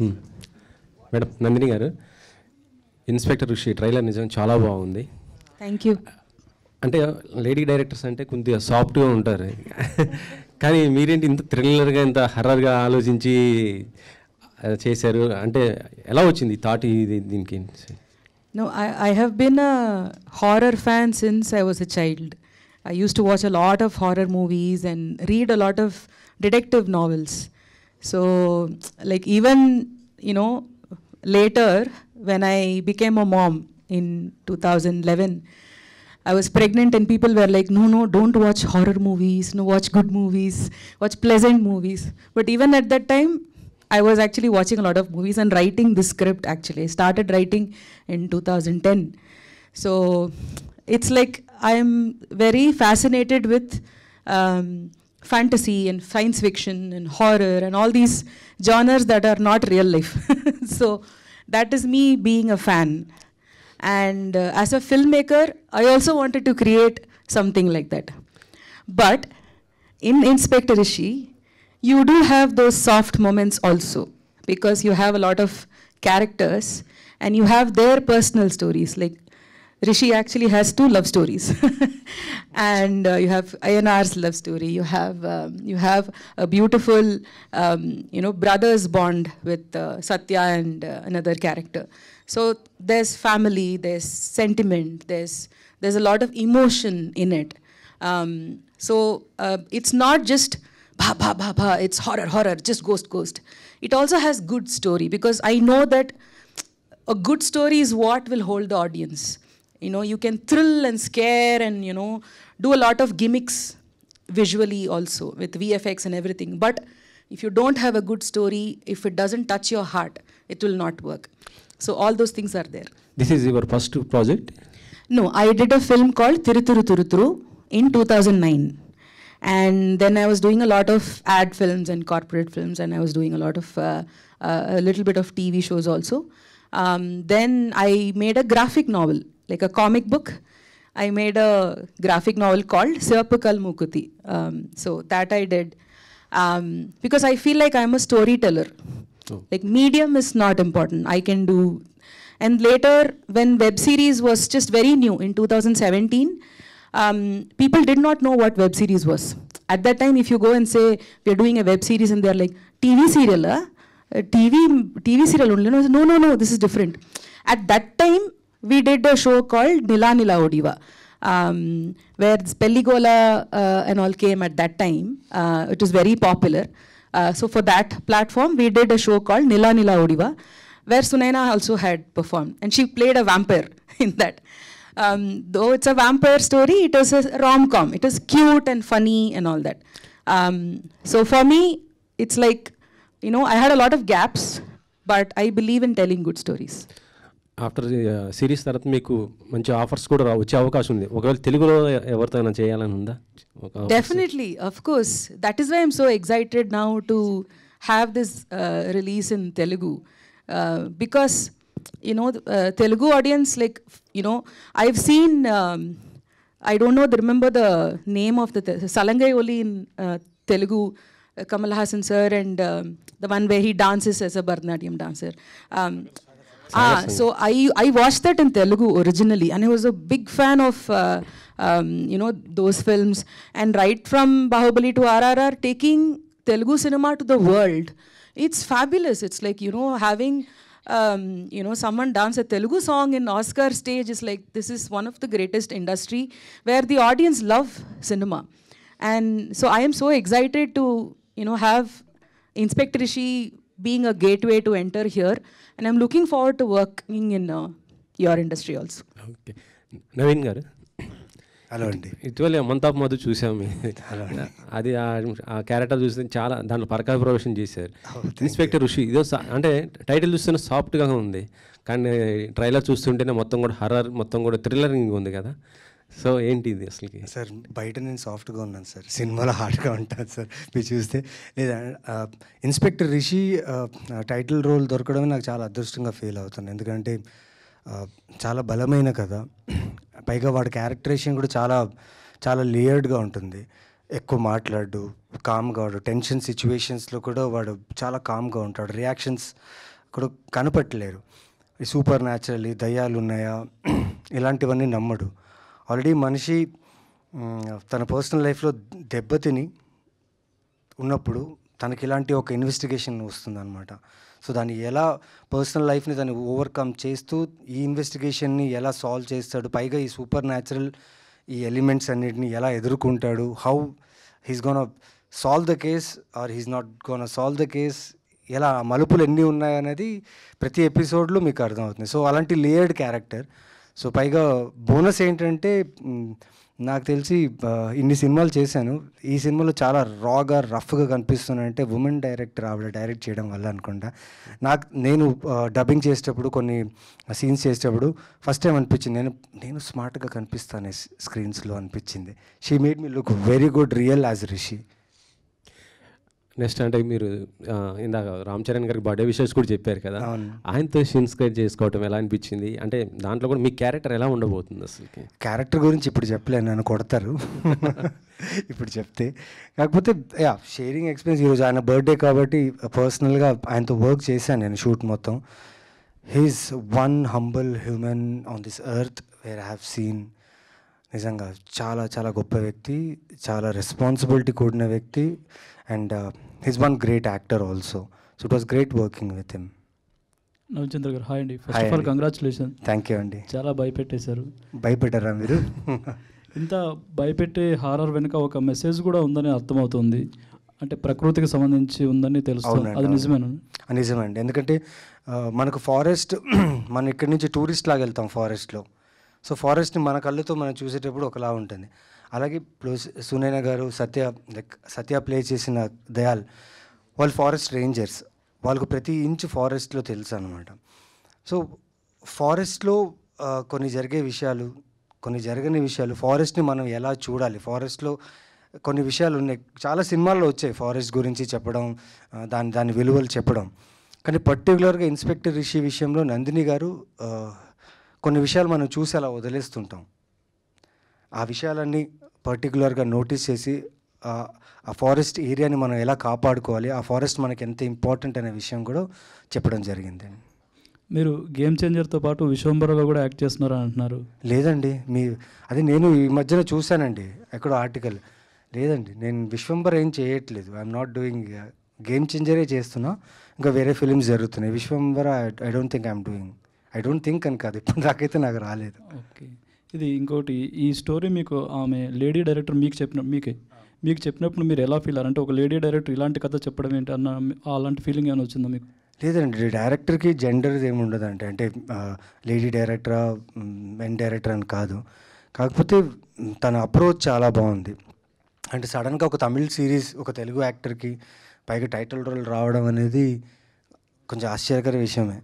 Hmm. Madam Nandini గారు inspector ఋషి trailer నిజం చాలా బాగుంది థ్యాంక్ యూ అంటే లేడీ డైరెక్టర్స్ అంటే కొద్దిగా సాఫ్ట్గా ఉంటారు కానీ మీరేంటి ఇంత థ్రిల్లర్గా ఇంత హర్రర్గా ఆలోచించి చేశారు అంటే ఎలా వచ్చింది థాట్ ఇది దీనికి no I have been a horror fan since I was a child I use to watch a lot of horror movies and read a lot of detective novels So, like even you know, later when I became a mom in 2011, I was pregnant and people were like, no, no, don't watch horror movies, no, watch good movies, watch pleasant movies. But even at that time, I was actually watching a lot of movies and writing the script actually. I started writing in 2010. So it's like I'm very fascinated with um, fantasy and science fiction and horror and all these genres that are not real life. so that is me being a fan. And uh, as a filmmaker, I also wanted to create something like that. But in Inspector Rishi, you do have those soft moments also because you have a lot of characters and you have their personal stories. Like Rishi actually has two love stories, and uh, you have INR's love story. You have um, you have a beautiful um, you know brothers bond with uh, Satya and uh, another character. So there's family, there's sentiment, there's there's a lot of emotion in it. Um, so uh, it's not just bah bah bah bah. It's horror horror, just ghost ghost. It also has good story because I know that a good story is what will hold the audience you know, you can thrill and scare and, you know, do a lot of gimmicks visually also with VFX and everything. But if you don't have a good story, if it doesn't touch your heart, it will not work. So all those things are there. This is your first project? No, I did a film called Tiruturu Turuturu in 2009. And then I was doing a lot of ad films and corporate films, and I was doing a lot of, uh, uh, a little bit of TV shows also. Um, then I made a graphic novel like a comic book. I made a graphic novel called Sirpakal Mukuti. Um, so that I did um, because I feel like I'm a storyteller. Like medium is not important. I can do. And later, when web series was just very new in 2017, um, people did not know what web series was. At that time, if you go and say we're doing a web series, and they're like TV serial, huh? Ah? TV TV serial only. No, no, no, this is different. At that time, we did a show called Nila Nila Odiva, um, where Spelligola uh, and all came at that time. Uh, it was very popular. Uh, so for that platform, we did a show called Nila Nila Odiva, where Sunaina also had performed. And she played a vampire in that. Um, though it's a vampire story, it is a rom-com. It is cute and funny and all that. Um, so for me, it's like, you know, I had a lot of gaps, but I believe in telling good stories. After series తర్వాత మీకు మంచి offers కూడా వచ్చే అవకాశం ఉంది ఒకవేళ తెలుగులో ఎవరితో చేయాలని ఉందా definitely of course that is why I'm so excited now to have this release in Telugu because you know Telugu audience like you know I have seen I don't know the remember the name of the Salangai Oli in Telugu Kamal Haasan sir and the one way he dances as a Bharatanatyam dancer Ah, so I, I watched that in Telugu originally, and I was a big fan of uh, um, you know those films. And right from Bahubali to RRR, taking Telugu cinema to the world, it's fabulous. It's like you know having um, you know, someone dance a Telugu song in Oscar stage is like this is one of the greatest industry where the audience love cinema, and so I am so excited to you know have Inspector Rishi being a gateway to enter here and I'm looking forward to working in your industry also okay Naveen గారు hello అండి ఇటీవల అమంతాప్ మధు చూసాము అది ఆ character చూస్తే చాలా దాంట్లో పరకాయ ప్రవేశం చేశారు ఇన్స్పెక్టర్ ఋషి ఇదో అంటే టైటిల్ చూస్తేనే సాఫ్ట్గా ఉంది కానీ ట్రైలర్ చూస్తుంటేనే మొత్తం కూడా హర్రర్ మొత్తం కూడా థ్రిల్లరింగ్ ఉంది కదా సో ఏంటి ఇది అసలుకి సార్ బయట నేను సాఫ్ట్గా ఉన్నాను సార్ సినిమాలో హార్డ్గా ఉంటాను సార్ మీరు చూస్తే లేదా ఇన్స్పెక్టర్ రిషి టైటిల్ రోల్ దొరకడమే నాకు చాలా అదృష్టంగా ఫీల్ అవుతాను ఎందుకంటే చాలా బలమైన కథ పైగా వాడి క్యారెక్టరేషన్ కూడా చాలా చాలా లేయర్డ్గా ఉంటుంది ఎక్కువ మాట్లాడు కామ్గా వాడు టెన్షన్ సిచ్యువేషన్స్లో కూడా వాడు చాలా కామ్గా ఉంటాడు రియాక్షన్స్ కూడా కనపట్టలేరు సూపర్ న్యాచురల్ దయ్యాలు ఉన్నాయా ఇలాంటివన్నీ నమ్మడు ఆల్రెడీ మనిషి తన పర్సనల్ లైఫ్లో దెబ్బతిని ఉన్నప్పుడు తనకి ఇలాంటి ఒక ఇన్వెస్టిగేషన్ వస్తుందనమాట సో దాన్ని ఎలా పర్సనల్ లైఫ్ని దాన్ని ఓవర్కమ్ చేస్తూ ఈ ఇన్వెస్టిగేషన్ని ఎలా సాల్వ్ చేస్తాడు పైగా ఈ సూపర్ న్యాచురల్ ఈ ఎలిమెంట్స్ అన్నిటిని ఎలా ఎదుర్కొంటాడు how he's gonna solve the case or he's not gonna solve the case ఎలా మలుపులు ఎన్ని ఉన్నాయనేది ప్రతి ఎపిసోడ్లో మీకు అర్థమవుతుంది సో అలాంటి లేయర్డ్ క్యారెక్టర్ సో పైగా బోనస్ ఏంటంటే నాకు తెలిసి ఇన్ని సినిమాలు చేశాను ఈ సినిమాలో చాలా రాగా రఫ్గా కనిపిస్తున్నాయంటే ఉమెన్ డైరెక్టర్ ఆవిడ డైరెక్ట్ చేయడం వల్ల అనుకుంటా నాకు నేను డబ్బింగ్ చేసేటప్పుడు కొన్ని సీన్స్ చేసేటప్పుడు ఫస్ట్ టైం అనిపించింది నేను నేను స్మార్ట్గా కనిపిస్తాను స్క్రీన్స్లో అనిపించింది she made me look very good real as Rishi next అంటే మీరు ఇందాక రామ్ చరణ్ గారికి బర్త్డే విషయస్ కూడా చెప్పారు కదా ఆయనతో ఇన్స్క్రైబ్ చేసుకోవటం ఎలా అనిపించింది అంటే దాంట్లో కూడా మీ క్యారెక్టర్ ఎలా ఉండబోతుంది అసలు క్యారెక్టర్ గురించి ఇప్పుడు చెప్పలేను నన్ను కొడతారు ఇప్పుడు చెప్తే కాకపోతే యా షేరింగ్ ఎక్స్పీరియన్స్ ఈరోజు ఆయన బర్త్డే కాబట్టి పర్సనల్గా ఆయనతో వర్క్ చేశాను నేను షూట్ మొత్తం he's one humble human on this earth where have seen నిజంగా చాలా చాలా గొప్ప వ్యక్తి చాలా రెస్పాన్సిబిలిటీ కూడిన వ్యక్తి and his one great actor also so it was great working with him Navachandra గారు హాయ్ అండి first of all congratulation thank you అండి చాలా భయపెట్టేశారు భయపెట్టారా మీరు ఇంత భయపెట్టే హారర్ వెనుక ఒక మెసేజ్ కూడా ఉందని అర్థమవుతుంది అంటే ప్రకృతికి సంబంధించి ఉందని తెలుసు అది నిజమేనా నిజమండి ఎందుకంటే మనకు ఫారెస్ట్ మనం ఇక్కడి నుంచి టూరిస్ట్ లాగా వెళ్తాం ఫారెస్ట్లో సో ఫారెస్ట్ని మన కళ్ళతో మనం చూసేటప్పుడు ఒకలా ఉంటుంది అలాగే ప్లస్ సునైన గారు సత్య లైక్ సత్య ప్లే చేసిన దయాల్ వాళ్ళు ఫారెస్ట్ రేంజర్స్ వాళ్ళకు ప్రతి ఇంచ్ ఫారెస్ట్లో తెలుసు అనమాట సో ఫారెస్ట్లో కొన్ని జరిగే విషయాలు కొన్ని జరగని విషయాలు ఫారెస్ట్ని మనం ఎలా చూడాలి ఫారెస్ట్లో కొన్ని విషయాలు ఉన్నాయి చాలా సినిమాల్లో వచ్చాయి ఫారెస్ట్ గురించి చెప్పడం దాని దాని విలువలు చెప్పడం కానీ పర్టికులర్గా ఇన్స్పెక్టర్ రిషి విషయంలో నందిని గారు కొన్ని విషయాలు మనం చూసి అలా వదిలేస్తుంటాం ఆ విషయాలన్నీ పర్టికులర్గా నోటీస్ చేసి ఆ ఫారెస్ట్ ఏరియాని మనం ఎలా కాపాడుకోవాలి ఆ ఫారెస్ట్ మనకి ఎంత ఇంపార్టెంట్ అనే విషయం కూడా చెప్పడం జరిగింది మీరు గేమ్ చేంజర్తో పాటు విశ్వంబరలో కూడా యాక్ట్ చేస్తున్నారు అని అంటున్నారు లేదండి మీ అది నేను ఈ మధ్యన చూశానండి ఎక్కడో ఆర్టికల్ లేదండి నేను విశ్వంబర్ ఏం చేయట్లేదు ఐఎమ్ నాట్ డూయింగ్ గేమ్ చేంజరే చేస్తున్నా ఇంకా వేరే ఫిలిమ్స్ జరుగుతున్నాయి Vishwambhara I don't think I'm doing I don't think అని కాదు ఇప్పుడు నాకైతే నాకు రాలేదు ఓకే ఇది ఇంకోటి ఈ స్టోరీ మీకు ఆమె లేడీ డైరెక్టర్ మీకు చెప్పిన మీకే మీకు చెప్పినప్పుడు మీరు ఎలా ఫీల్ అయ్యారు అంటే ఒక లేడీ డైరెక్టర్ ఇలాంటి కథ చెప్పడం ఏంటి అన్న అలాంటి ఫీలింగ్ ఏమైనా వచ్చిందా మీకు లేదండి డైరెక్టర్కి జెండర్ ఏమి ఉండదండి అంటే లేడీ డైరెక్టరా మెన్ డైరెక్టర్ అని కాదు కాకపోతే తన అప్రోచ్ చాలా బాగుంది అంటే సడన్గా ఒక తమిళ్ సిరీస్ ఒక తెలుగు యాక్టర్కి పైగా టైటిల్ రోల్ రావడం అనేది కొంచెం ఆశ్చర్యకర విషయమే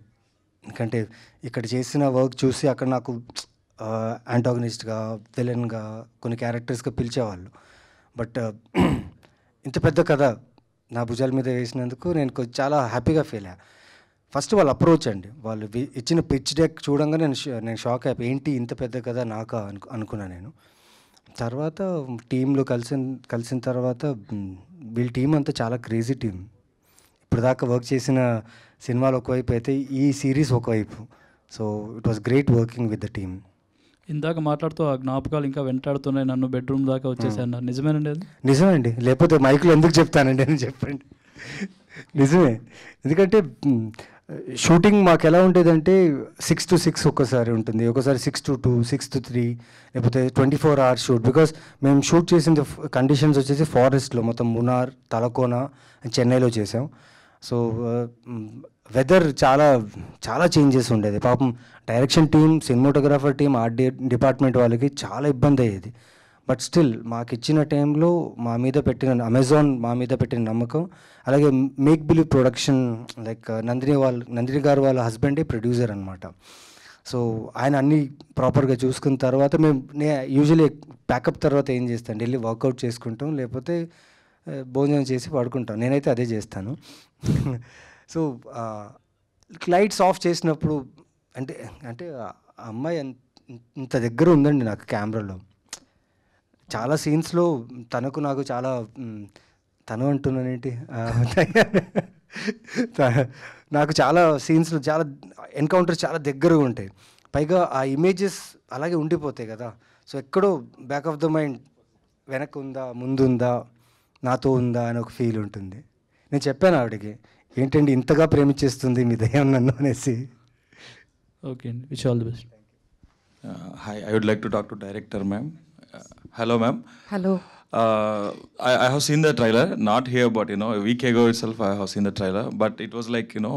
ఎందుకంటే ఇక్కడ చేసిన వర్క్ చూసి అక్కడ నాకు యాంటాగనిస్ట్గా విలన్గా కొన్ని క్యారెక్టర్స్గా పిలిచేవాళ్ళు బట్ ఇంత పెద్ద కథ నా భుజాల మీద వేసినందుకు నేను చాలా హ్యాపీగా ఫీల్ అయ్యా ఫస్ట్ వాళ్ళు అప్రోచ్ అండి వాళ్ళు ఇచ్చిన పిచ్ డెక్ చూడంగా నేను నేను షాక్ అయిపోయి ఏంటి ఇంత పెద్ద కదా నాకు అనుకు అనుకున్నా నేను తర్వాత టీంలో కలిసిన కలిసిన తర్వాత వీళ్ళ టీం అంతా చాలా క్రేజీ టీం ఇప్పుడు దాకా వర్క్ చేసిన సినిమాలు ఒకవైపు అయితే ఈ సిరీస్ ఒకవైపు so it was great working with the team ఇందాక మాట్లాడుతూ ఆ జ్ఞాపకాలు ఇంకా వెంటాడుతున్నాయి నన్ను బెడ్రూమ్ దాకా వచ్చేసాను hmm. నిజమేనండి అది నిజమండి లేకపోతే మైకులు ఎందుకు చెప్తానండి అని చెప్పండి నిజమే ఎందుకంటే షూటింగ్ మాకు ఎలా ఉండేదంటే సిక్స్ టు సిక్స్ ఒక్కసారి ఉంటుంది ఒకసారి six to two six to three లేకపోతే twenty four hours shoot because మేము షూట్ చేసిన కండిషన్స్ వచ్చేసి ఫారెస్ట్లో మొత్తం మునార్ తలకోన చెన్నైలో చేసాం సో uh, వెదర్ చాలా చాలా చేంజెస్ ఉండేది పాపం direction team cinematographer team art department వాళ్ళకి చాలా ఇబ్బంది అయ్యేది బట్ స్టిల్ మాకు ఇచ్చిన టైంలో మా మీద పెట్టిన అమెజాన్ మా మీద పెట్టిన నమ్మకం అలాగే make believe production like Nandini వాళ్ళ నందిని గారు వాళ్ళ హస్బెండే ప్రొడ్యూసర్ అనమాట సో ఆయన అన్ని ప్రాపర్గా చూసుకున్న తర్వాత మేము నే యూజువలీ ప్యాకప్ తర్వాత ఏం చేస్తాను డైలీ వర్కౌట్ చేసుకుంటాం లేకపోతే eh, భోజనం చేసి పడుకుంటాం నేనైతే అదే చేస్తాను సో లైట్స్ ఆఫ్ చేసినప్పుడు అంటే అంటే ఆ అమ్మాయి ఇంత దగ్గర ఉందండి నాకు కెమెరాలో చాలా సీన్స్లో తనకు నాకు చాలా తను అంటున్నానేంటి నాకు చాలా సీన్స్లో చాలా ఎన్కౌంటర్స్ చాలా దగ్గరగా ఉంటాయి పైగా ఆ ఇమేజెస్ అలాగే ఉండిపోతాయి కదా సో ఎక్కడో బ్యాక్ ఆఫ్ ద మైండ్ వెనక్కి ఉందా ముందుందా నాతో ఉందా అని ఒక ఫీల్ ఉంటుంది నేను చెప్పాను ఆవిడకి ఏంటండి ఇంతగా ప్రేమించేస్తుంది మీ దయం నన్ను అనేసి ఓకే అండి wish all the best hi I would like to talk to director ma'am hello ma'am hello I I have seen the trailer not here but you know week ago itself I have seen the trailer but it was like you know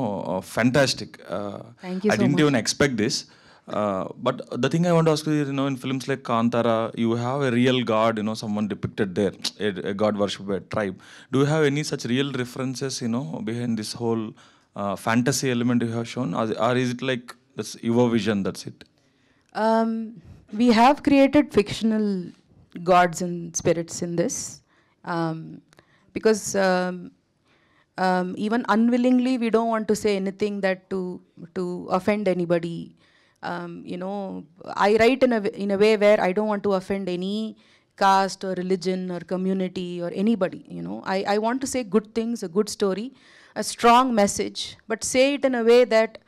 fantastic I didn't even expect this Uh, but the thing I want to ask you is, you know, in films like Kantara, you have a real god, you know, someone depicted there, a, a god a tribe. Do you have any such real references, you know, behind this whole uh, fantasy element you have shown, or, or is it like this your vision? That's it. Um, we have created fictional gods and spirits in this, um, because. Um, um even unwillingly, we don't want to say anything that to to offend anybody um, you know, I write in a, in a way where I don't want to offend any caste or religion or community or anybody, you know. I, I want to say good things, a good story, a strong message, but say it in a way that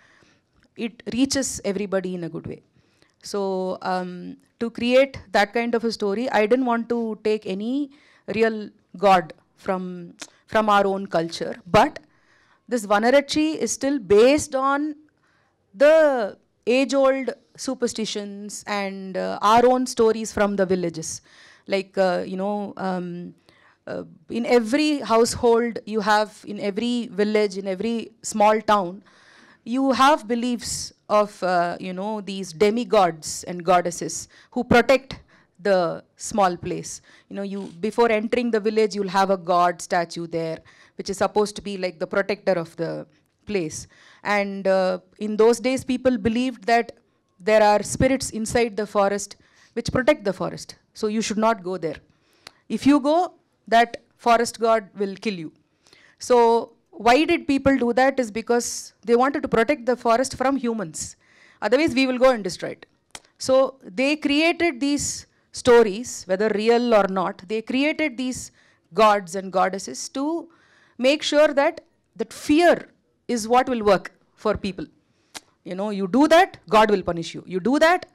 it reaches everybody in a good way. So um, to create that kind of a story, I didn't want to take any real god from, from our own culture, but this Vanarakshi is still based on the age old superstitions and uh, our own stories from the villages. Like, uh, you know, um, uh, in every household you have, in every village, in every small town, you have beliefs of, uh, you know, these demigods and goddesses who protect the small place. You know, you before entering the village, you'll have a god statue there, which is supposed to be like the protector of the place. And uh, in those days, people believed that there are spirits inside the forest which protect the forest. So you should not go there. If you go, that forest god will kill you. So why did people do that is because they wanted to protect the forest from humans. Otherwise, we will go and destroy it. So they created these stories, whether real or not, they created these gods and goddesses to make sure that that fear is what will work for people. You know, you do that, God will punish you. You do that,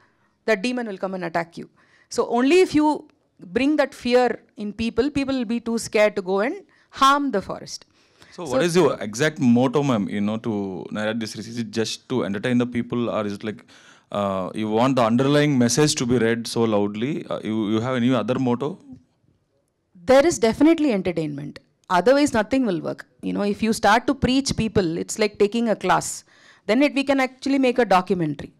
that demon will come and attack you. So only if you bring that fear in people, people will be too scared to go and harm the forest. So, so what is your exact motto, ma'am, you know, to narrate this Is it just to entertain the people or is it like uh, you want the underlying message to be read so loudly? Uh, you, you have any other motto? There is definitely entertainment otherwise nothing will work you know if you start to preach people it's like taking a class then it, we can actually make a documentary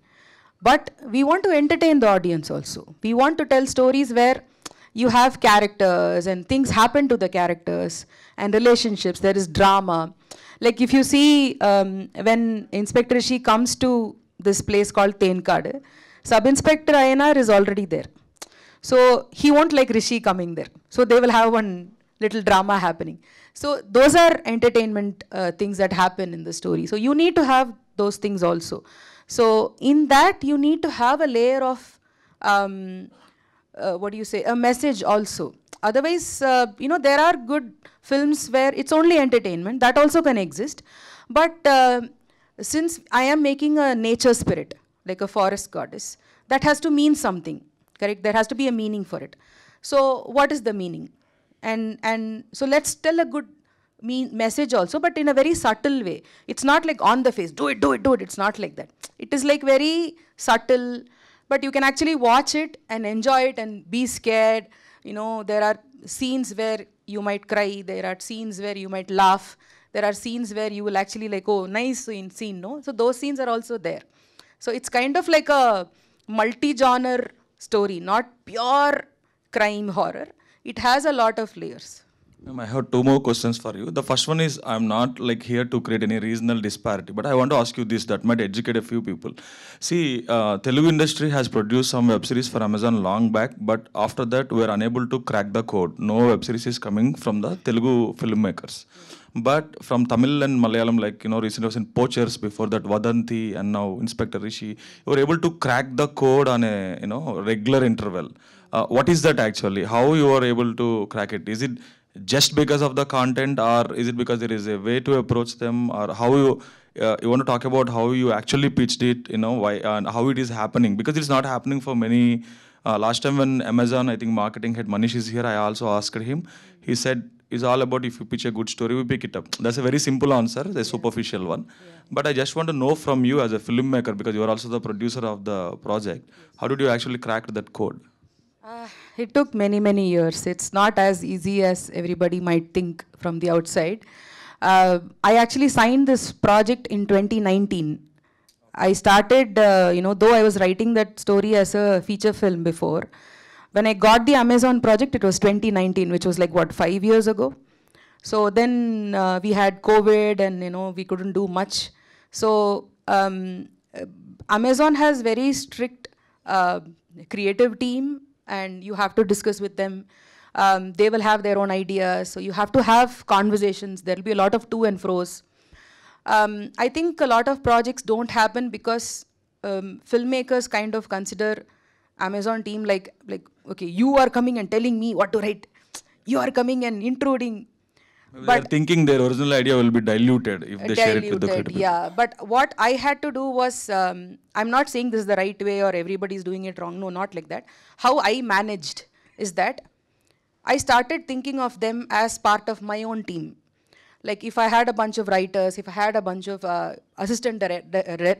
but we want to entertain the audience also we want to tell stories where you have characters and things happen to the characters and relationships there is drama like if you see um, when inspector she comes to this place called tenkad sub inspector ayenar is already there so he won't like rishi coming there so they will have one little drama happening. So those are entertainment uh, things that happen in the story. So you need to have those things also. So in that, you need to have a layer of, um, uh, what do you say, a message also. Otherwise, uh, you know, there are good films where it's only entertainment. That also can exist. But uh, since I am making a nature spirit, like a forest goddess, that has to mean something, correct? There has to be a meaning for it. So what is the meaning? and and so let's tell a good mean message also but in a very subtle way it's not like on the face do it do it do it it's not like that it is like very subtle but you can actually watch it and enjoy it and be scared you know there are scenes where you might cry there are scenes where you might laugh there are scenes where you will actually like oh nice scene, scene no so those scenes are also there so it's kind of like a multi genre story not pure crime horror it has a lot of layers. I have two more questions for you. The first one is I'm not like here to create any regional disparity, but I want to ask you this that might educate a few people. See, uh, Telugu industry has produced some web series for Amazon long back, but after that we are unable to crack the code. No web series is coming from the Telugu filmmakers. But from Tamil and Malayalam, like you know, recently was in Poachers before that Vadanti and now Inspector Rishi, we were able to crack the code on a you know regular interval uh, what is that actually how you are able to crack it is it just because of the content or is it because there is a way to approach them or how you uh, you want to talk about how you actually pitched it you know why and how it is happening because it's not happening for many uh, last time when amazon i think marketing head manish is here i also asked him he said it's all about if you pitch a good story we pick it up that's a very simple answer a superficial one yeah. but i just want to know from you as a filmmaker because you are also the producer of the project how did you actually crack that code uh, it took many, many years. It's not as easy as everybody might think from the outside. Uh, I actually signed this project in 2019. I started, uh, you know, though I was writing that story as a feature film before, when I got the Amazon project, it was 2019, which was like, what, five years ago? So then uh, we had COVID and, you know, we couldn't do much. So um, Amazon has very strict uh, creative team and you have to discuss with them. Um, they will have their own ideas. So you have to have conversations. There will be a lot of to and fro's. Um, I think a lot of projects don't happen because um, filmmakers kind of consider Amazon team like, like, okay, you are coming and telling me what to write. You are coming and intruding but thinking their original idea will be diluted if they diluted, share it with the critical. Yeah, but what I had to do was, um, I'm not saying this is the right way or everybody's doing it wrong. No, not like that. How I managed is that I started thinking of them as part of my own team. Like if I had a bunch of writers, if I had a bunch of uh, assistant dire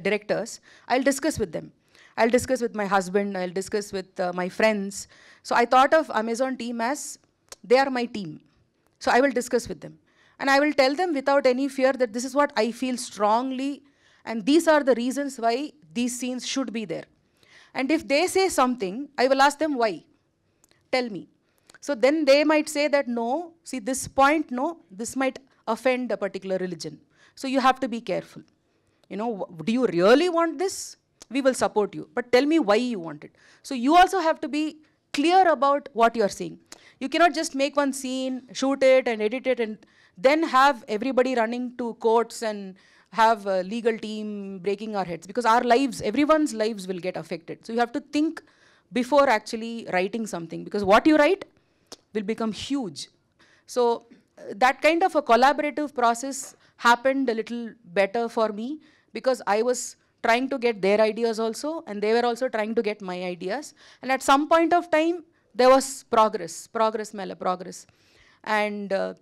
directors, I'll discuss with them. I'll discuss with my husband, I'll discuss with uh, my friends. So I thought of Amazon team as, they are my team so I will discuss with them. And I will tell them without any fear that this is what I feel strongly and these are the reasons why these scenes should be there. And if they say something, I will ask them why. Tell me. So then they might say that no, see this point, no, this might offend a particular religion. So you have to be careful. You know, do you really want this? We will support you. But tell me why you want it. So you also have to be clear about what you are saying. You cannot just make one scene, shoot it and edit it and then have everybody running to courts and have a legal team breaking our heads because our lives, everyone's lives will get affected. So you have to think before actually writing something because what you write will become huge. So uh, that kind of a collaborative process happened a little better for me because I was trying to get their ideas also and they were also trying to get my ideas. And at some point of time, there was progress, progress mele, progress. And uh,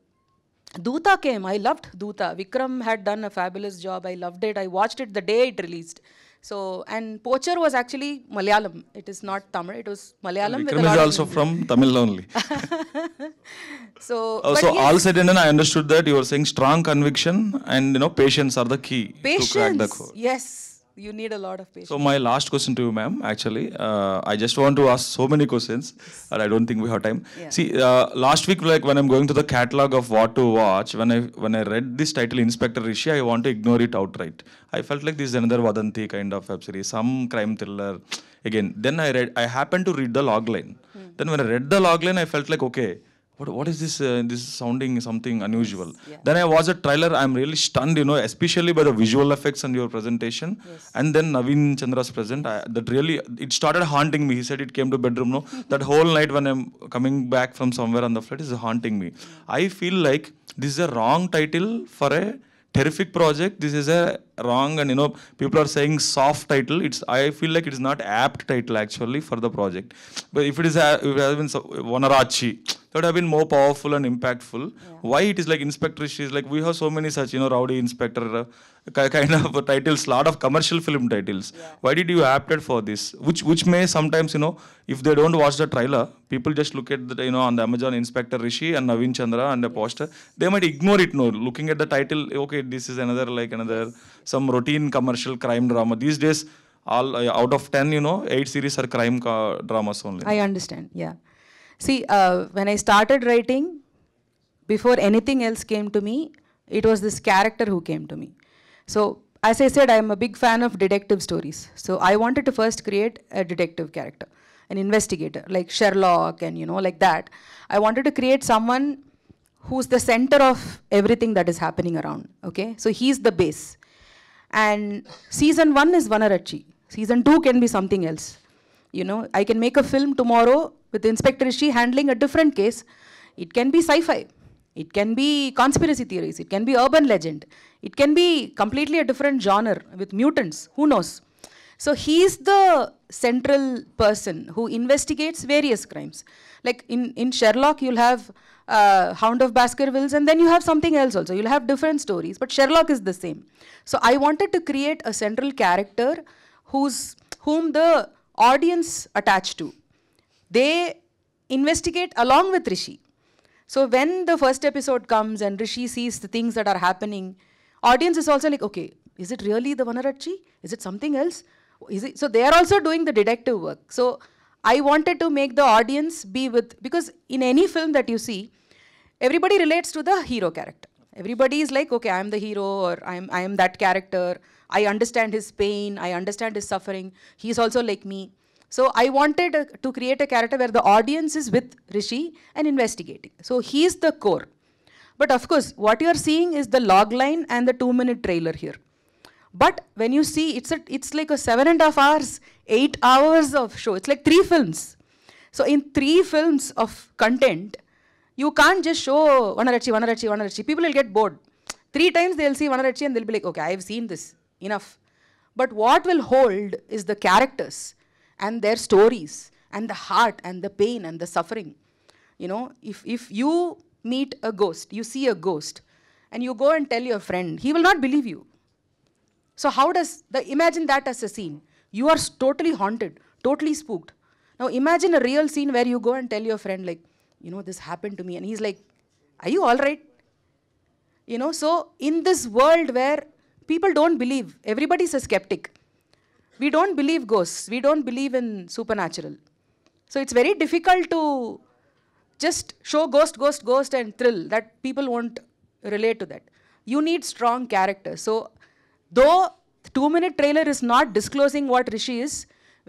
Duta came, I loved Duta. Vikram had done a fabulous job, I loved it. I watched it the day it released. So, and poacher was actually Malayalam. It is not Tamil, it was Malayalam. Vikram is also from Tamil only. so, oh, but so yes. all said and done, I understood that you were saying strong conviction and, you know, patience are the key patience, to crack the code. yes you need a lot of patience. So my last question to you, ma'am, actually, uh, I just want to ask so many questions, and I don't think we have time. Yeah. See, uh, last week, like when I'm going to the catalog of what to watch, when I when I read this title, Inspector Rishi, I want to ignore it outright. I felt like this is another Vadanti kind of web series, some crime thriller. Again, then I read, I happened to read the log line. Hmm. Then when I read the log line, I felt like okay what, what is this? Uh, this is sounding something unusual. Yes, yeah. Then I watched a trailer. I'm really stunned, you know, especially by the visual effects and your presentation. Yes. And then Naveen Chandra's present. I, that really, it started haunting me. He said it came to bedroom. No, that whole night when I'm coming back from somewhere on the flight is haunting me. I feel like this is a wrong title for a terrific project. This is a wrong and you know people are saying soft title. It's I feel like it is not apt title actually for the project. But if it is a, if it has been so, Vanarachi that would have been more powerful and impactful. Yeah. Why it is like inspector? is like we have so many such you know rowdy inspector uh, kind of titles, lot of commercial film titles. Yeah. Why did you opted for this? Which which may sometimes you know if they don't watch the trailer, people just look at the you know on the Amazon Inspector Rishi and Navin Chandra and the poster, they might ignore it. No, looking at the title, okay, this is another like another some routine commercial crime drama. These days all uh, out of 10 you know 8 series are crime uh, dramas only i understand yeah See, uh, when I started writing, before anything else came to me, it was this character who came to me. So, as I said, I'm a big fan of detective stories. So, I wanted to first create a detective character, an investigator, like Sherlock and, you know, like that. I wanted to create someone who's the center of everything that is happening around, okay? So, he's the base. And season one is Vanarachi. Season two can be something else. You know, I can make a film tomorrow with Inspector Rishi handling a different case. It can be sci-fi. It can be conspiracy theories. It can be urban legend. It can be completely a different genre with mutants. Who knows? So he's the central person who investigates various crimes. Like in, in Sherlock, you'll have uh, Hound of Baskervilles, and then you have something else also. You'll have different stories, but Sherlock is the same. So I wanted to create a central character who's, whom the audience attached to they investigate along with Rishi. So when the first episode comes and Rishi sees the things that are happening, audience is also like, okay, is it really the Vanarachi? Is it something else? Is it? So they are also doing the detective work. So I wanted to make the audience be with, because in any film that you see, everybody relates to the hero character. Everybody is like, okay, I'm the hero or I'm, I'm that character. I understand his pain. I understand his suffering. He's also like me. So I wanted uh, to create a character where the audience is with Rishi and investigating. So he's the core. But of course, what you are seeing is the log line and the two-minute trailer here. But when you see, it's, a, it's like a seven and a half hours, eight hours of show. It's like three films. So in three films of content, you can't just show Vanarachi, Vanarachi, Vanarachi. People will get bored. Three times they'll see Vanarachi and they'll be like, okay, I've seen this, enough. But what will hold is the characters and their stories and the heart and the pain and the suffering. You know, if, if you meet a ghost, you see a ghost, and you go and tell your friend, he will not believe you. So how does, the imagine that as a scene. You are totally haunted, totally spooked. Now imagine a real scene where you go and tell your friend like, you know, this happened to me. And he's like, are you all right? You know, so in this world where people don't believe, everybody's a skeptic we don't believe ghosts, we don't believe in supernatural. So it's very difficult to just show ghost, ghost, ghost and thrill that people won't relate to that. You need strong character. So though two-minute trailer is not disclosing what Rishi is,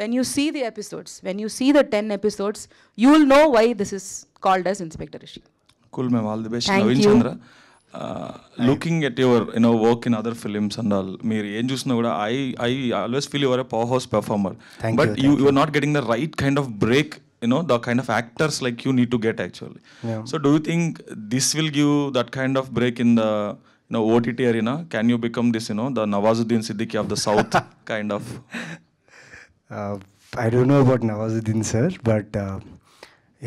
when you see the episodes, when you see the 10 episodes, you will know why this is called as Inspector Rishi. Cool, ma'am. All the best. Thank you. Chandra. Looking at your you know work in other films and all మీరు I చూసినా కూడా I I always feel you're a power you. But you you are not getting the right kind of break, you know the kind of actors like you need to get actually yeah. so do you think this will give that kind of break in the you know ott arena can you become this you know the nawazuddin siddiqui of the south kind of uh, i don't know about nawazuddin sir but uh,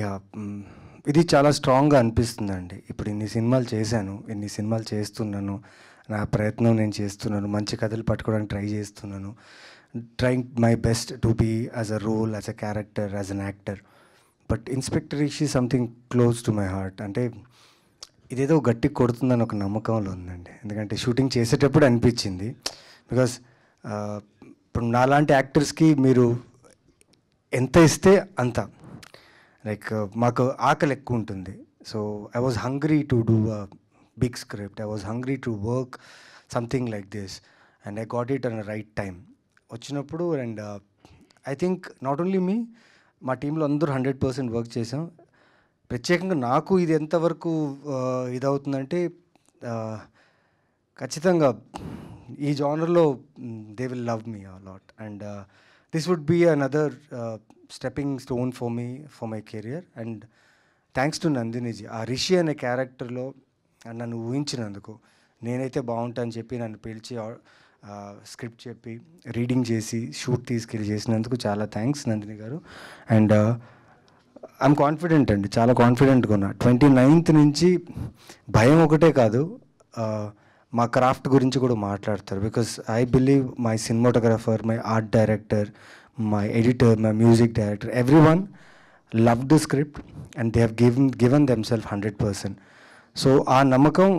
yeah mm, ఇది చాలా స్ట్రాంగ్గా అనిపిస్తుందండి ఇప్పుడు ఇన్ని సినిమాలు చేశాను ఇన్ని సినిమాలు చేస్తున్నాను నా ప్రయత్నం నేను చేస్తున్నాను మంచి కథలు పట్టుకోవడానికి ట్రై చేస్తున్నాను trying my best to be as a role as a character as an actor but inspector Rishi something close to my heart అంటే ఇదేదో గట్టి కొడుతుందని ఒక నమ్మకంలో ఉందండి ఎందుకంటే షూటింగ్ చేసేటప్పుడు అనిపించింది బికాస్ uh, ఇప్పుడు నాలాంటి యాక్టర్స్కి మీరు ఎంత ఇస్తే అంత లైక్ uh, మాకు ఆకలి ఎక్కువ ఉంటుంది so I was hungry to do a big script I was hungry to work something like this and I got it on right time వచ్చినప్పుడు and I think not only me మా టీంలో అందరూ hundred percent work చేసాం ప్రత్యేకంగా నాకు ఇది ఎంతవరకు uh, ఇదవుతుందంటే uh, ఖచ్చితంగా ఈ జానర్లో they will love me lot and this would be another uh, stepping stone for me for my career and thanks to Nandini ji ఆ రిషి అనే క్యారెక్టర్లో నన్ను ఊహించినందుకు నేనైతే బాగుంటాను అని చెప్పి నన్ను పిలిచి స్క్రిప్ట్ చెప్పి రీడింగ్ చేసి షూట్ తీసుకెళ్ళి చేసినందుకు చాలా థ్యాంక్స్ నందిని గారు అండ్ ఐఎమ్ కాన్ఫిడెంట్ అండి చాలా కాన్ఫిడెంట్గా ఉన్నా ట్వంటీ నైన్త్ నుంచి భయం ఒకటే కాదు మా క్రాఫ్ట్ గురించి కూడా మాట్లాడతారు because I believe my cinematographer my art director my editor my music director everyone love the script and they have given given them self hundred percent so ఆ నమ్మకం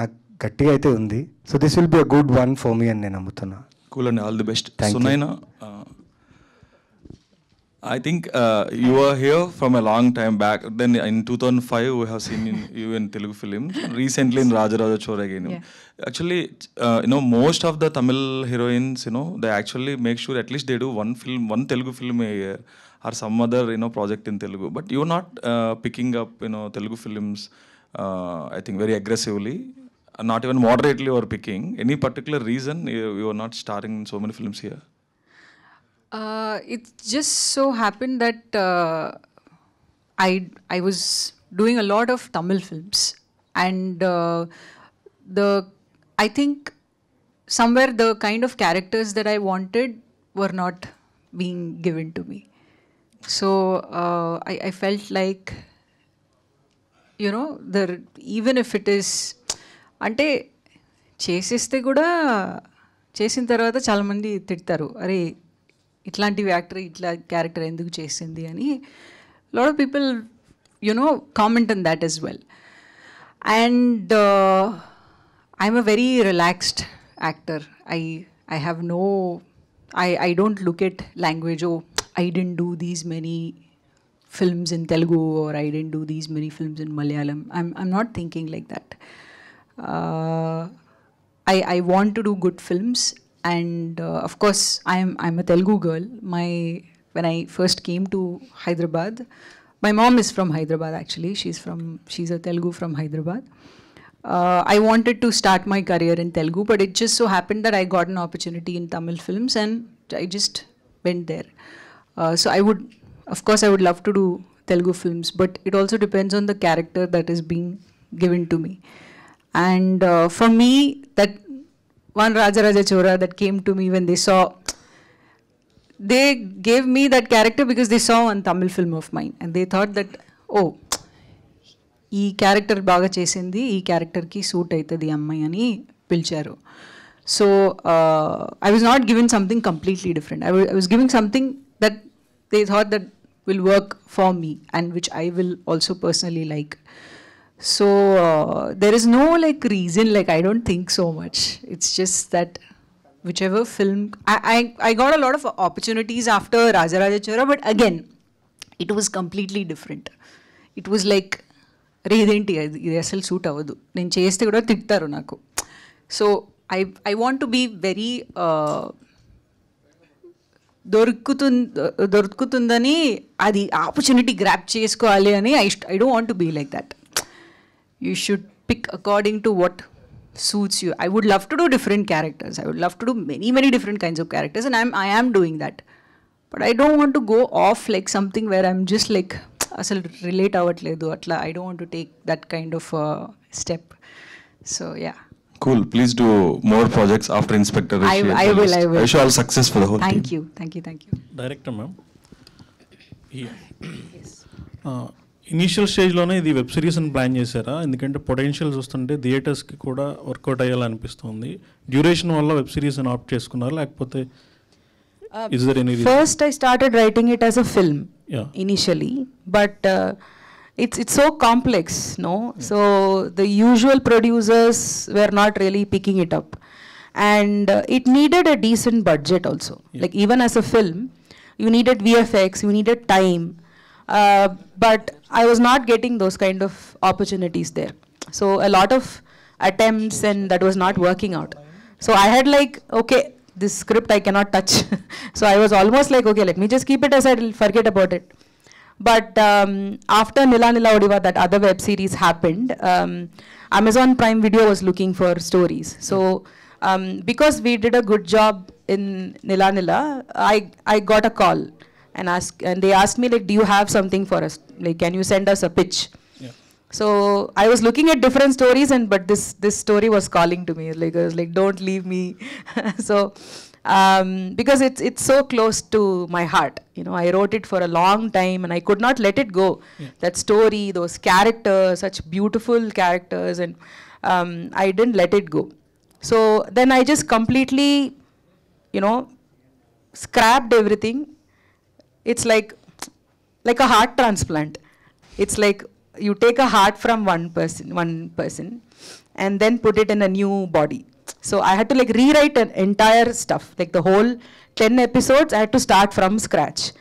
నాకు గట్టిగా అయితే ఉంది so this will be a good one for me అని నేను నమ్ముతున్నా cool and all the best thank you I think uh, you were here from a long time back. Then in 2005, we have seen in, you in Telugu films. Recently in Rajaraja Chora again. Yeah. Actually, uh, you know, most of the Tamil heroines, you know, they actually make sure at least they do one film, one Telugu film a year or some other, you know, project in Telugu. But you're not uh, picking up, you know, Telugu films, uh, I think, very aggressively. Not even moderately or picking. Any particular reason you, you are not starring in so many films here? Uh, it just so happened that uh, I I was doing a lot of Tamil films, and uh, the I think somewhere the kind of characters that I wanted were not being given to me. So uh, I, I felt like you know the even if it is అంటే చేసేస్తే కూడా the తర్వాత చాలామంది తిడతారు అరే lot actor ఇట్లా character ఎందుకు చేసింది అని lot of people you know comment on that very well and I'm a very relaxed actor I I have no I I don't look at language oh I don't do these many films in Telugu or I didn't do these many films in Malayalam. I'm, I'm not thinking like that. Uh, I, I want to do good films and uh, of course i'm i'm a telugu girl my when i first came to hyderabad my mom is from hyderabad actually she's from she's a telugu from hyderabad uh, i wanted to start my career in telugu but it just so happened that i got an opportunity in tamil films and i just went there uh, so i would of course i would love to do telugu films but it also depends on the character that is being given to me and uh, for me that one Rajaraja that came to me when they saw, they gave me that character because they saw one Tamil film of mine and they thought that, oh, E character baga chesindi, e character ki suit aita di ammayani pilcharo. So, uh, I was not given something completely different. I, I was giving something that they thought that will work for me and which I will also personally like. So uh, there is no like reason, like I don't think so much. It's just that whichever film, I, I, I got a lot of opportunities after Raja Raja Chora, but again, it was completely different. It was like, రే ఇదేంటి ఇది అసలు suit అవ్వదు నేను చేస్తే కూడా తిడతారు నాకు so I I want to be very దొరుకుతు దొరుకుతుందని అది ఆపర్చునిటీ గ్రాప్ చేసుకోవాలి అని I I don't want be like that you should pick according to what suits you i would love to do different characters i would love to do many many different kinds of characters and i'm i am doing that but i don't want to go off like something where i'm just like relate. అసలు relate I don't want to take that kind of step. So yeah. Cool. Please do more projects after Inspector I, I will. I will. I wish you all success for the whole thank team. Thank you. Thank you. Thank you. Director, ma'am. Yeah. yes. Uh, initial స్టేజ్లోనే ఇది web series అని plan చేశారా ఎందుకంటే potential చూస్తుంటే థియేటర్స్కి కూడా work out అయ్యాలనిపిస్తుంది duration వల్ల వెబ్ సిరీస్ని ఆప్ట్ చేసుకున్నారు లేకపోతే first I start writing it as a film initially but it's it's so complex no so the usual producers were not really picking it up and it needed a decent budget also like even as a film you needed VFX you needed time Uh, but I was not getting those kind of opportunities there. So a lot of attempts and that was not working out. So I had like, okay, this script I cannot touch. so I was almost like, okay, let me just keep it aside, I'll forget about it. But um, after Nila Nila Odiva, that other web series happened, um, Amazon Prime Video was looking for stories. So um, because we did a good job in Nila Nila, I, I got a call and ask and they asked me like do you have something for us like can you send us a pitch yeah. so I was looking at different stories, and but this this story was calling to me. Like I was like, "Don't leave me." so, um, because it's it's so close to my heart. You know, I wrote it for a long time, and I could not let it go. Yeah. That story, those characters, such beautiful characters, and um, I didn't let it go. So then I just completely, you know, scrapped everything it's like like a heart transplant. It's like you take a heart from one person, one person, and then put it in a new body. So I had to like rewrite an entire stuff, like the whole 10 episodes. I had to start from scratch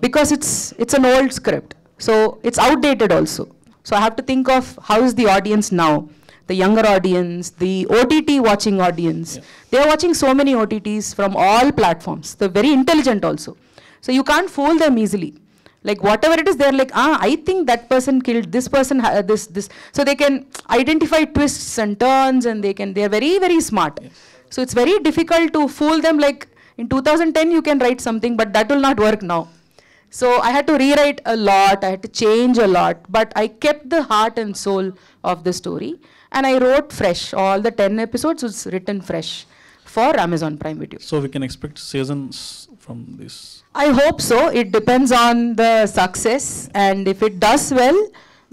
because it's it's an old script. So it's outdated also. So I have to think of how is the audience now, the younger audience, the OTT watching audience. Yeah. They are watching so many OTTs from all platforms. They're very intelligent also. So you can't fool them easily. Like whatever it is, they're like, ah, I think that person killed this person, uh, this, this. So they can identify twists and turns and they can, they're very, very smart. Yes. So it's very difficult to fool them like in 2010 you can write something but that will not work now. So I had to rewrite a lot, I had to change a lot, but I kept the heart and soul of the story and I wrote fresh. All the 10 episodes was written fresh for Amazon Prime Video. So we can expect seasons from this? I hope so. It depends on the success, and if it does well,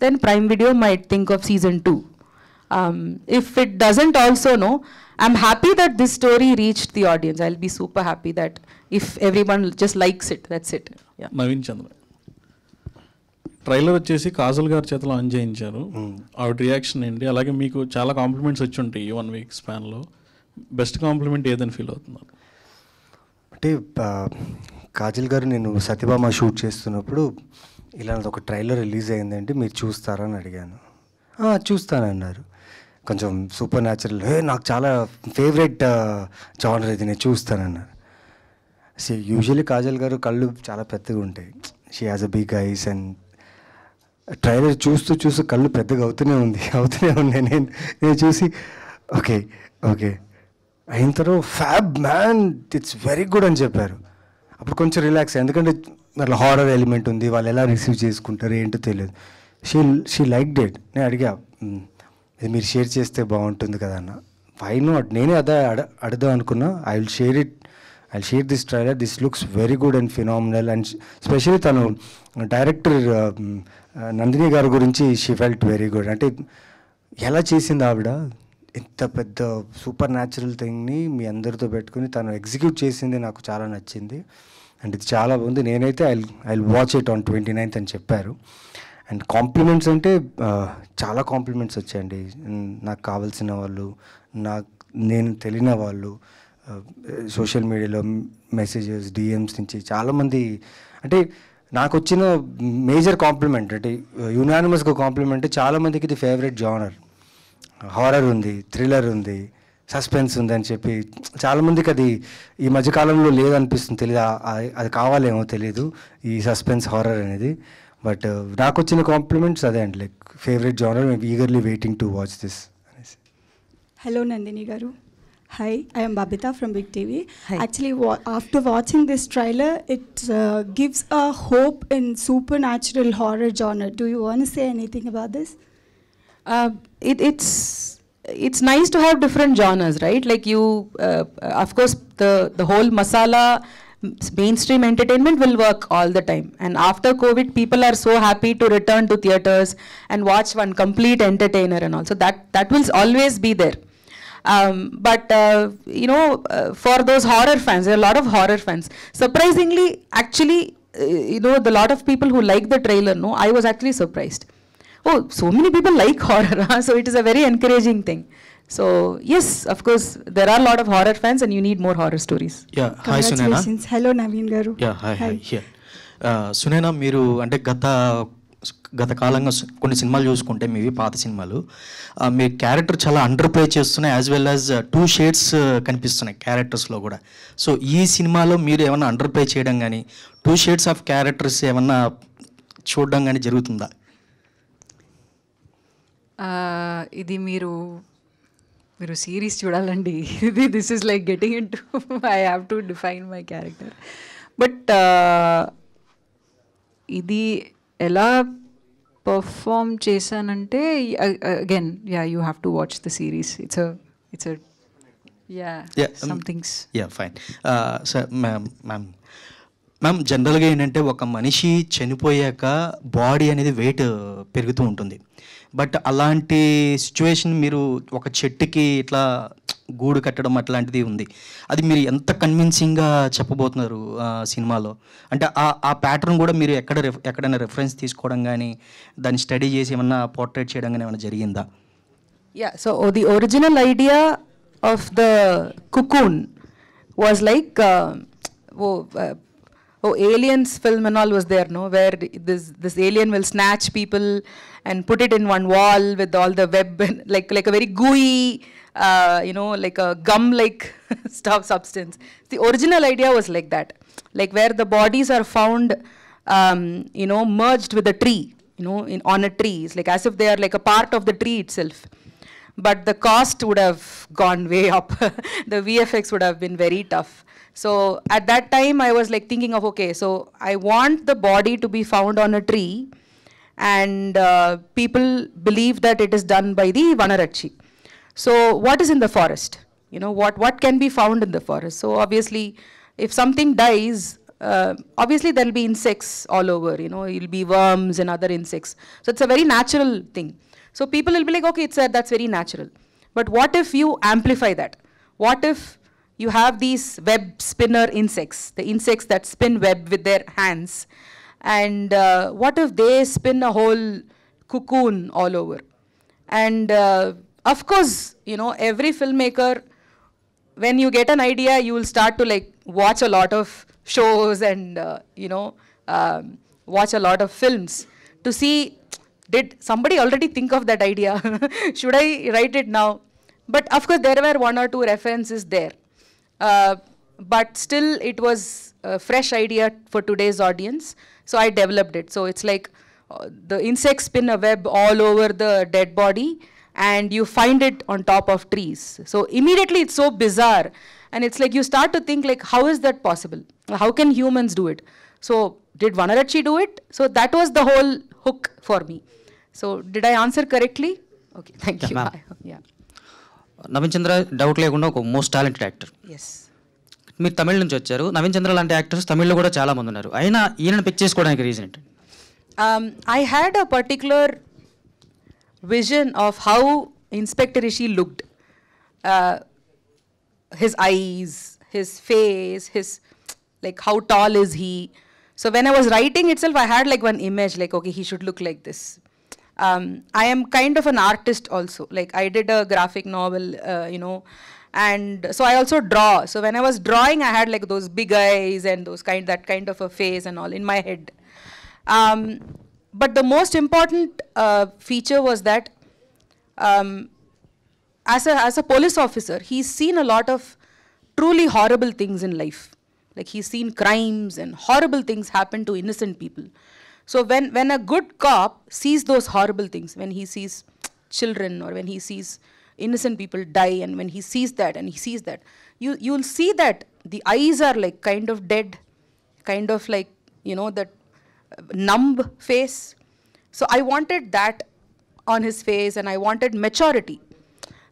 then Prime Video might think of season two. Um, if it doesn't, also no. I'm happy that this story reached the audience. I'll be super happy that if everyone just likes it, that's it. Yeah. Navin Chandra. Trailer వచ్చేసి కాజల్ గారి చేతిలో on చేయించారు ఆవిడ reaction ఏంటి అలాగే మీకు చాలా compliments వచ్చి ఉంటాయి ఈ వన్ వీక్ స్పాన్లో బెస్ట్ కాంప్లిమెంట్ ఏదని ఫీల్ అవుతున్నారు అంటే కాజల్ గారు నేను సత్యభామ షూట్ చేస్తున్నప్పుడు ఇలా ఒక ట్రైలర్ రిలీజ్ అయిందంటే మీరు చూస్తారని అడిగాను చూస్తానన్నారు కొంచెం సూపర్ న్యాచురల్ హే నాకు చాలా ఫేవరెట్ జానర్ ఇది నేను చూస్తానన్నారు సో యూజువలీ కాజల్ గారు కళ్ళు చాలా పెద్దగా ఉంటాయి she has a big eyes and trailer చూస్తూ చూస్తూ కళ్ళు పెద్దగా అవుతూనే ఉంది అవుతూనే ఉన్నాయి నేను నేను చూసి ఓకే ఓకే అయిన తర్వాత fab man it's very good అని చెప్పారు అప్పుడు కొంచెం రిలాక్స్ ఎందుకంటే మరి హారర్ ఎలిమెంట్ ఉంది వాళ్ళు ఎలా రిసీవ్ చేసుకుంటారు ఏంటో తెలియదు షీ షీ లైక్ డెడ్ నేను అడిగా ఇది మీరు షేర్ చేస్తే బాగుంటుంది కదా అన్న ఫైన్ నాట్ నేనే అదే అడ అడదాం అనుకున్నా I will share it I share this trailer this looks very good and phenomenal and specially తను డైరెక్టర్ నందిని గారి గురించి షీ ఫెల్ట్ వెరీ గుడ్ అంటే ఎలా చేసింది ఆవిడ ఇంత పెద్ద సూపర్ న్యాచురల్ థింగ్ని మీ అందరితో పెట్టుకుని తను ఎగ్జిక్యూట్ చేసింది నాకు చాలా నచ్చింది అండ్ ఇది చాలా బాగుంది నేనైతే I I watch it on twenty ninth అని చెప్పారు అండ్ కాంప్లిమెంట్స్ అంటే చాలా కాంప్లిమెంట్స్ వచ్చాయండి నాకు కావాల్సిన వాళ్ళు నాకు నేను తెలియని వాళ్ళు సోషల్ మీడియాలో మెసేజెస్ డిఎమ్స్ నుంచి చాలామంది అంటే నాకు వచ్చిన మేజర్ కాంప్లిమెంట్ అంటే యునానిమస్గా కాంప్లిమెంట్ చాలామందికి ఇది ఫేవరెట్ జానర్ హారర్ ఉంది థ్రిల్లర్ ఉంది సస్పెన్స్ ఉంది అని చెప్పి చాలా మందికి అది ఈ మధ్యకాలంలో లేదనిపిస్తుంది తెలియదు అది కావాలేమో తెలియదు ఈ సస్పెన్స్ హారర్ అనేది బట్ నాకు వచ్చిన కాంప్లిమెంట్స్ అదే అండి like favourite genre eagerly waiting to watch this అనేసి hello Nandini garu hi I'm Babitha from big TV actually after watching this trailer it gives a hope in supernatural horror genre do you want say anything about this Uh, it, it's it's nice to have different genres, right? Like you, uh, of course, the the whole masala mainstream entertainment will work all the time. And after COVID, people are so happy to return to theaters and watch one complete entertainer and also that that will always be there. Um, but uh, you know, uh, for those horror fans, there are a lot of horror fans. Surprisingly, actually, uh, you know, the lot of people who like the trailer. No, I was actually surprised oh, so many people like horror, huh? so it is a very encouraging thing. So yes, of course, there are a lot of horror fans, and you need more horror stories. Yeah, hi Sunaina. Hello Naveen Garu. Yeah, hi, hi. hi here. Sunaina మీరు అంటే గత గత కాలంగా కొన్ని సినిమాలు చూసుకుంటే మీవి పాత సినిమాలు మీ క్యారెక్టర్ చాలా అండర్ ప్లే చేస్తున్నాయి as well as two shades కనిపిస్తున్నాయి క్యారెక్టర్స్లో కూడా సో ఈ సినిమాలో మీరు ఏమైనా అండర్ ప్లే చేయడం కానీ టూ షేడ్స్ ఆఫ్ క్యారెక్టర్స్ ఏమన్నా చూడడం కానీ జరుగుతుందా ఇది మీరు మీరు సిరీస్ చూడాలండి ఇది this is like getting into I have to define my character but ఇది ఎలా పర్ఫామ్ చేశానంటే again yeah you have to watch the series it's it's yeah yeah fine ma'am ma'am ma'am జనరల్గా ఏంటంటే ఒక మనిషి చనిపోయాక బాడీ అనేది wait పెరుగుతూ ఉంటుంది బట్ అలాంటి సిచ్యువేషన్ మీరు ఒక చెట్టుకి ఇట్లా గూడు కట్టడం అట్లాంటిది ఉంది అది మీరు ఎంత కన్విన్సింగ్గా చెప్పబోతున్నారు సినిమాలో అంటే ఆ ఆ ప్యాటర్న్ కూడా మీరు ఎక్కడ ఎక్కడైనా రెఫరెన్స్ తీసుకోవడం కానీ దాన్ని స్టడీ చేసి ఏమన్నా పోర్ట్రేట్ చేయడం కానీ ఏమైనా జరిగిందా yeah so the original idea of the cocoon was like oh, Aliens film and all was there, no? Where this, this alien will snatch people and put it in one wall with all the web, like, like a very gooey, uh, you know, like a gum-like stuff substance. The original idea was like that, like where the bodies are found, um, you know, merged with a tree, you know, in, on a tree. It's like as if they are like a part of the tree itself. But the cost would have gone way up. the VFX would have been very tough. So at that time, I was like thinking of, okay, so I want the body to be found on a tree and uh, people believe that it is done by the Vanarachi. So what is in the forest? You know, what, what can be found in the forest? So obviously, if something dies, uh, obviously there'll be insects all over, you know, it'll be worms and other insects. So it's a very natural thing. So people will be like, okay, it's a, that's very natural. But what if you amplify that? What if you have these web spinner insects, the insects that spin web with their hands. And uh, what if they spin a whole cocoon all over? And uh, of course, you know, every filmmaker, when you get an idea, you will start to like watch a lot of shows and, uh, you know, um, watch a lot of films to see, did somebody already think of that idea? Should I write it now? But of course, there were one or two references there. Uh, but still, it was a fresh idea for today's audience. So I developed it. So it's like uh, the insects spin a web all over the dead body and you find it on top of trees. So immediately it's so bizarre. And it's like you start to think like, how is that possible? How can humans do it? So did Vanarachi do it? So that was the whole hook for me. So did I answer correctly? Okay, thank yeah, you. yeah. Naveen Chandra doubt లేకుండా most talented actor. Yes. మీరు తమిళ నుంచి వచ్చారు నవీన్ చంద్ర లాంటి actors తమిళ్లో కూడా చాలా మంది ఉన్నారు అయినా ఈయనను పిక్ చేసుకోవడానికి రీజన్ ఏంటి I had a particular vision of how inspector Ishi looked his eyes, his face, his like how tall is he. So when I was writing itself, I had like one image like, okay, he should look like this. Um, I am kind of an artist also. Like I did a graphic novel, uh, you know, and so I also draw. So when I was drawing, I had like those big eyes and those kind that kind of a face and all in my head. Um, but the most important uh, feature was that um, as a as a police officer, he's seen a lot of truly horrible things in life. Like he's seen crimes and horrible things happen to innocent people. So when when a good cop sees those horrible things, when he sees children or when he sees innocent people die and when he sees that and he sees that you you'll see that the eyes are like kind of dead kind of like you know that uh, numb face so i wanted that on his face and i wanted maturity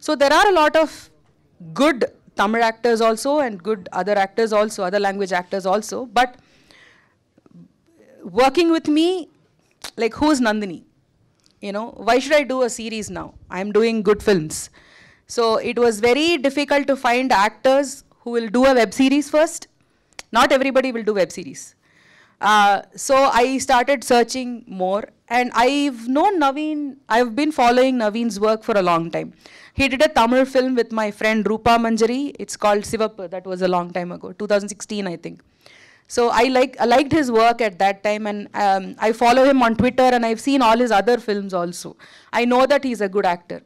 so there are a lot of good Tamil actors also and good other actors also, other language actors also. But working with me, like who's Nandini? you know why should i do a series now i'm doing good films so it was very difficult to find actors who will do a web series first not everybody will do web series uh, so i started searching more and i've known naveen i've been following naveen's work for a long time he did a tamil film with my friend rupa manjari it's called sivap that was a long time ago 2016 i think So I, like, I liked his work at that time and um, I follow him on Twitter and I've seen all his other films also. I know that he's a good actor.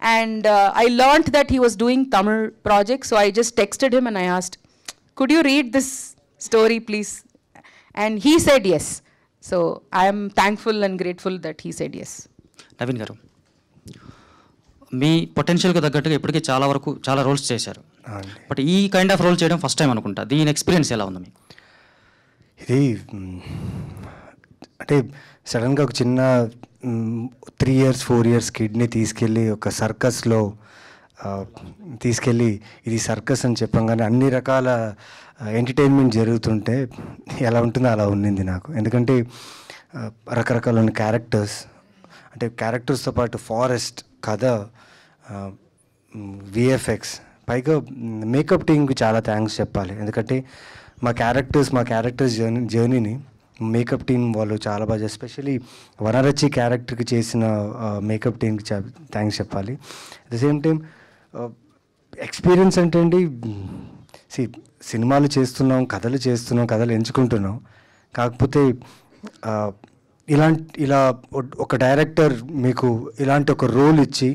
And uh, I learned that he was doing Tamil projects, so I just texted him and I asked, could you read this story, please? And he said yes. So I am thankful and grateful that he said yes. Naveen garu మీ పొటెన్షియల్కి తగ్గట్టుగా ఇప్పటికే చాలా వరకు చాలా roles చేశారు but ఈ kind of role చేయడం first time అనుకుంటా దీని ఎక్స్పీరియన్స్ ఎలా ఉంది మీకు ఇది అంటే సడన్గా ఒక చిన్న త్రీ ఇయర్స్ ఫోర్ ఇయర్స్ కిడ్ని తీసుకెళ్ళి ఒక సర్కస్లో తీసుకెళ్ళి ఇది సర్కస్ అని చెప్పంగానే అన్ని రకాల ఎంటర్టైన్మెంట్ జరుగుతుంటే ఎలా ఉంటుందో అలా ఉండింది నాకు ఎందుకంటే రకరకాలైన క్యారెక్టర్స్ అంటే క్యారెక్టర్స్తో పాటు ఫారెస్ట్ కథ విఎఫ్ఎక్స్ పైగా మేకప్ టీంకి చాలా థ్యాంక్స్ చెప్పాలి ఎందుకంటే మా క్యారెక్టర్స్ మా క్యారెక్టర్స్ జర్నీ జర్నీని మేకప్ టీం వాళ్ళు చాలా బాగా ఎస్పెషలీ వనరచి క్యారెక్టర్కి చేసిన మేకప్ టీంకి థ్యాంక్స్ చెప్పాలి at the same time experience అంటే అండి సి సినిమాలు చేస్తున్నాం కథలు చేస్తున్నాం కథలు ఎంచుకుంటున్నాం కాకపోతే ఇలాంటి ఇలా ఒక డైరెక్టర్ మీకు ఇలాంటి ఒక రోల్ ఇచ్చి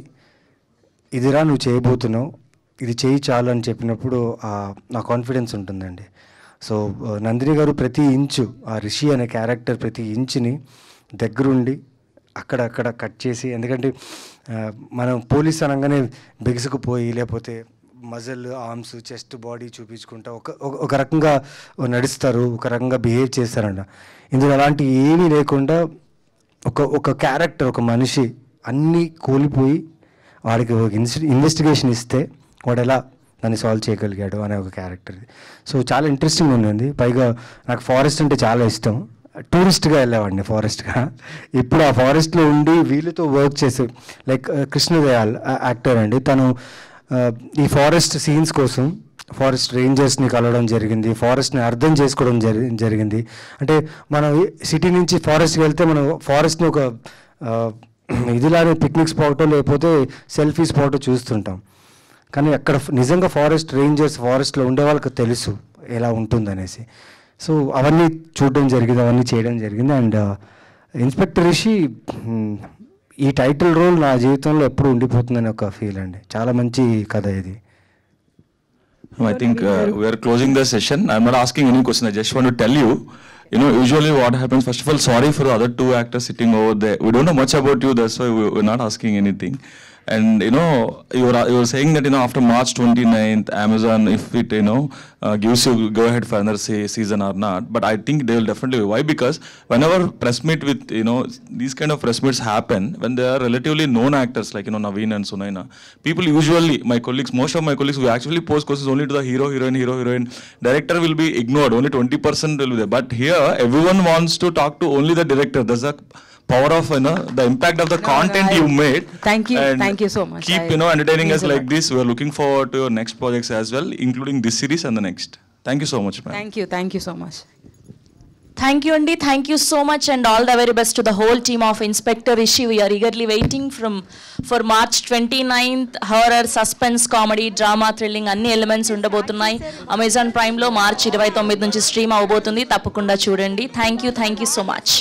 ఇదిరా నువ్వు చేయబోతున్నావు ఇది చేయి చాలు అని చెప్పినప్పుడు నా కాన్ఫిడెన్స్ ఉంటుందండి సో నందిని గారు ప్రతి ఇంచు ఆ రిషి అనే క్యారెక్టర్ ప్రతి ఇంచుని దగ్గరుండి అక్కడక్కడ కట్ చేసి ఎందుకంటే మనం పోలీస్ అనగానే బిగుసుకుపోయి లేకపోతే మజిల్ ఆర్మ్స్ చెస్ట్ బాడీ చూపించుకుంటా ఒక ఒక రకంగా నడుస్తారు ఒక రకంగా బిహేవ్ చేస్తారంట ఇందులో అలాంటి ఏమీ లేకుండా ఒక ఒక క్యారెక్టర్ ఒక మనిషి అన్నీ కోల్పోయి వాడికి ఒక ఇన్వెస్టిగేషన్ ఇస్తే వాడు ఎలా దాన్ని సాల్వ్ చేయగలిగాడు అనే ఒక క్యారెక్టర్ సో చాలా ఇంట్రెస్టింగ్ ఉంది పైగా నాకు ఫారెస్ట్ అంటే చాలా ఇష్టం టూరిస్ట్గా వెళ్ళేవాడిని ఫారెస్ట్గా ఇప్పుడు ఆ ఫారెస్ట్లో ఉండి వీళ్ళతో వర్క్ చేసి లైక్ కృష్ణదయాల్ యాక్టర్ అండి తను uh, ఈ ఫారెస్ట్ సీన్స్ కోసం ఫారెస్ట్ రేంజర్స్ని కలవడం జరిగింది ఫారెస్ట్ని అర్థం చేసుకోవడం జరి జరిగింది అంటే మనం సిటీ నుంచి ఫారెస్ట్కి వెళ్తే మనం ఫారెస్ట్ని ఒక uh, ఇదిలానే పిక్నిక్ స్పాటో లేకపోతే సెల్ఫీ స్పాటో చూస్తుంటాం కానీ అక్కడ నిజంగా ఫారెస్ట్ రేంజర్స్ ఫారెస్ట్లో ఉండే వాళ్ళకి తెలుసు ఎలా ఉంటుందనేసి సో అవన్నీ చూడడం జరిగింది అవన్నీ చేయడం జరిగింది అండ్ ఇన్స్పెక్టర్ రిషి ఈ టైటిల్ రోల్ నా జీవితంలో ఎప్పుడు ఉండిపోతుందని ఒక ఫీల్ అండి చాలా మంచి కథ ఇది I think we're closing the session I'm not asking any question I just want to tell you you know usually what happens first of all sorry for other two actors sitting over there we don't know much about you that's why we not asking anything And you know, you were, you were saying that you know after March 29th, Amazon, if it you know uh, gives you go ahead for another say, season or not, but I think they will definitely why because whenever press meet with you know these kind of press meets happen when they are relatively known actors like you know Naveen and Sunaina, people usually my colleagues, most of my colleagues, we actually post courses only to the hero, heroine, hero, heroine. Director will be ignored. Only 20% will be there. But here, everyone wants to talk to only the director. There's a power of you know the impact of the no, content no, I, you made. Thank you, thank you so much. Keep I, you know entertaining us so like much. this. We are looking forward to your next projects as well, including this series and the next. Thank you so much, ma'am. Thank you, thank you so much. Thank you అండి thank you so much and all the very best to the whole team of inspector Ishi we're eagerly waiting from for March twenty ninth horror suspense comedy drama thrilling అన్ని elements ఉండబోతున్నాయి Amazon ప్రైమ్లో March ఇరవై తొమ్మిది నుంచి stream అవ్వబోతుంది తప్పకుండా చూడండి thank you thank you so much